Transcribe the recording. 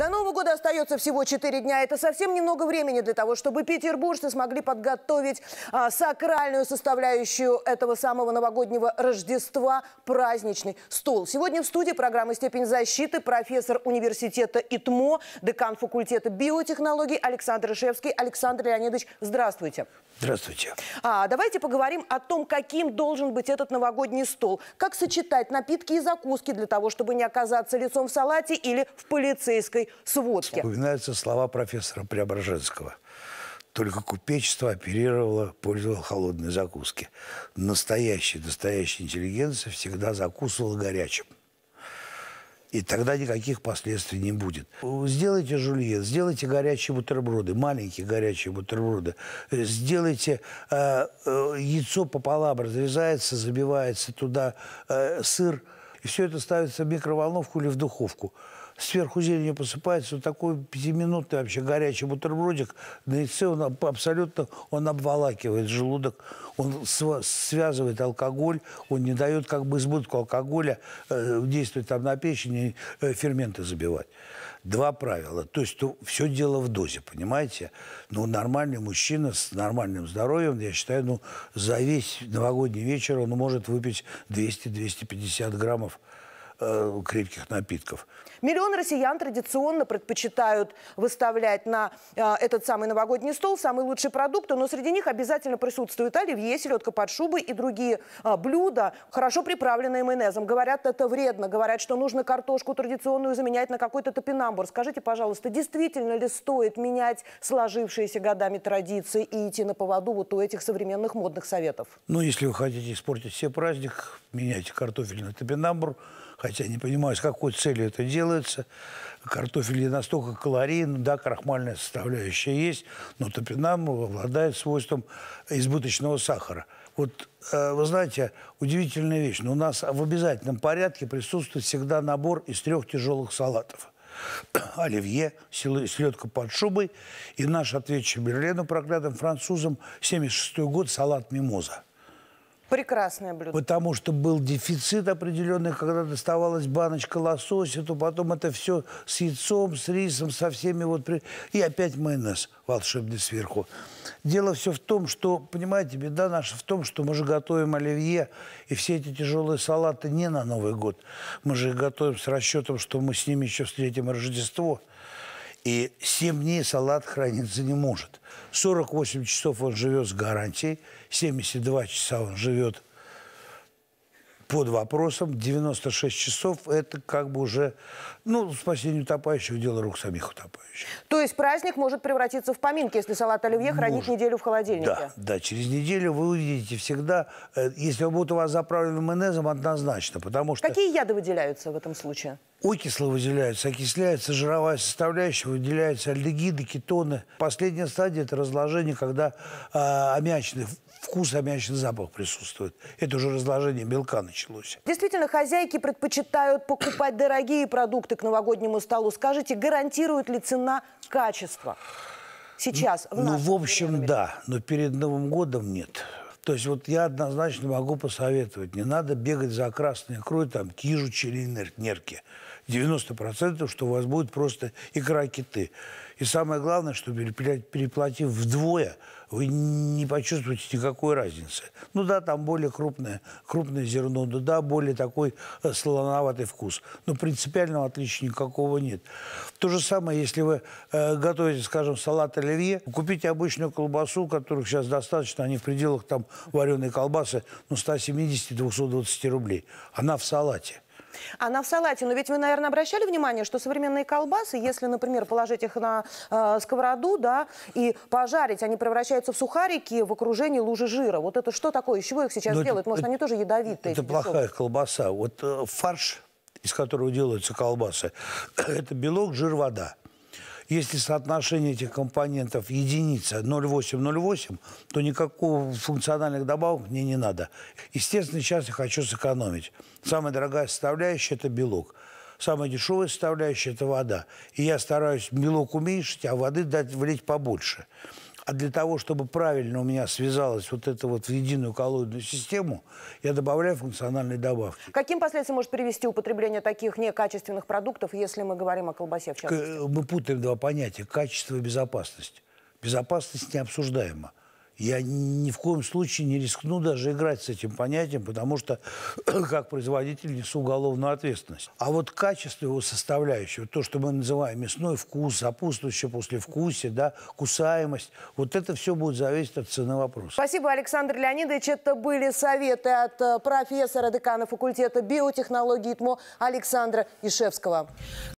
До Нового года остается всего 4 дня. Это совсем немного времени для того, чтобы петербуржцы смогли подготовить а, сакральную составляющую этого самого новогоднего Рождества праздничный стол. Сегодня в студии программы «Степень защиты» профессор университета ИТМО, декан факультета биотехнологий Александр Ишевский. Александр Леонидович, здравствуйте. Здравствуйте. А, давайте поговорим о том, каким должен быть этот новогодний стол. Как сочетать напитки и закуски для того, чтобы не оказаться лицом в салате или в полицейской сводке. Вспоминаются слова профессора Преображенского. Только купечество оперировало, пользовало холодные закуски. Настоящая, настоящая интеллигенция всегда закусывала горячим. И тогда никаких последствий не будет. Сделайте жульет, сделайте горячие бутерброды, маленькие горячие бутерброды. Сделайте э, э, яйцо пополам, разрезается, забивается туда э, сыр. И все это ставится в микроволновку или в духовку сверху зеленью посыпается, вот такой пятиминутный вообще горячий бутербродик на яйце, он абсолютно он обволакивает желудок, он связывает алкоголь, он не дает как бы избытку алкоголя э, действовать там на печень и э, ферменты забивать. Два правила. То есть то, все дело в дозе, понимаете? Ну, нормальный мужчина с нормальным здоровьем, я считаю, ну, за весь новогодний вечер он может выпить 200-250 граммов э, крепких напитков. Миллионы россиян традиционно предпочитают выставлять на э, этот самый новогодний стол самые лучшие продукты, но среди них обязательно присутствуют оливье, селедка под шубой и другие э, блюда, хорошо приправленные майонезом. Говорят, это вредно, говорят, что нужно картошку традиционную заменять на какой-то топинамбур. Скажите, пожалуйста, действительно ли стоит менять сложившиеся годами традиции и идти на поводу вот у этих современных модных советов? Ну, если вы хотите испортить все праздник, меняйте картофель на топинамбур, хотя не понимаю, с какой целью это делается. Картофель не настолько калорийный, да, крахмальная составляющая есть, но топинам обладает свойством избыточного сахара. Вот э, вы знаете, удивительная вещь, но у нас в обязательном порядке присутствует всегда набор из трех тяжелых салатов оливье, селедка под шубой. И наш ответ Чемберлену, проклятым французам, 76 год, салат «Мимоза». Прекрасное блюдо. Потому что был дефицит определенный, когда доставалась баночка лосося, то потом это все с яйцом, с рисом, со всеми вот... И опять майонез волшебный сверху. Дело все в том, что, понимаете, беда наша в том, что мы же готовим оливье и все эти тяжелые салаты не на Новый год. Мы же их готовим с расчетом, что мы с ними еще встретим Рождество. И 7 дней салат храниться не может. 48 часов он живет с гарантией, 72 часа он живет под вопросом. 96 часов – это как бы уже, ну, спасение утопающих – дело рук самих утопающих. То есть праздник может превратиться в поминки, если салат оливье хранить неделю в холодильнике? Да, да, через неделю вы увидите всегда, э, если он будет у вас заправлен майонезом, однозначно, потому что… Какие яды выделяются в этом случае? Окислы выделяются, окисляется жировая составляющая, выделяется, альдегиды, кетоны. Последняя стадия – это разложение, когда э, аммиачный, вкус аммиачный запах присутствует. Это уже разложение белка начинается началось. Действительно, хозяйки предпочитают покупать дорогие продукты к новогоднему столу. Скажите, гарантирует ли цена качество сейчас? В ну, ну в общем, мире? да, но перед Новым годом нет. То есть вот я однозначно могу посоветовать, не надо бегать за красной икрой, там, кижу, черенерки. 90%, что у вас будет просто икра киты. И самое главное, что переплатив вдвое, вы не почувствуете никакой разницы. Ну да, там более крупное, крупное зерно, ну да, более такой э, слоноватый вкус. Но принципиального отличия никакого нет. То же самое, если вы э, готовите, скажем, салат оливье, купите обычную колбасу, которых сейчас достаточно, они в пределах там вареной колбасы, ну, 170-220 рублей. Она в салате. Она в салате. Но ведь вы, наверное, обращали внимание, что современные колбасы, если, например, положить их на э, сковороду, да, и пожарить, они превращаются в сухарики в окружении лужи жира. Вот это что такое? Из чего их сейчас Но ну, делают? Это, Может, это, они тоже ядовитые? Это плохая белок? колбаса. Вот э, фарш, из которого делаются колбасы, это белок, жир, вода. Если соотношение этих компонентов единица 0,8-0,8, то никакого функциональных добавок мне не надо. Естественно, сейчас я хочу сэкономить. Самая дорогая составляющая – это белок. Самая дешевая составляющая – это вода. И я стараюсь белок уменьшить, а воды дать влить побольше. А для того, чтобы правильно у меня связалась вот эта вот в единую коллоидную систему, я добавляю функциональные добавки. Каким последствиям может привести употребление таких некачественных продуктов, если мы говорим о колбасе в частности? Мы путаем два понятия – качество и безопасность. Безопасность необсуждаема я ни в коем случае не рискну даже играть с этим понятием, потому что как производитель несу уголовную ответственность. А вот качество его составляющего, то, что мы называем мясной вкус, после послевкусие, да, кусаемость, вот это все будет зависеть от цены вопроса. Спасибо, Александр Леонидович. Это были советы от э, профессора, декана факультета биотехнологии ТМО Александра Ишевского.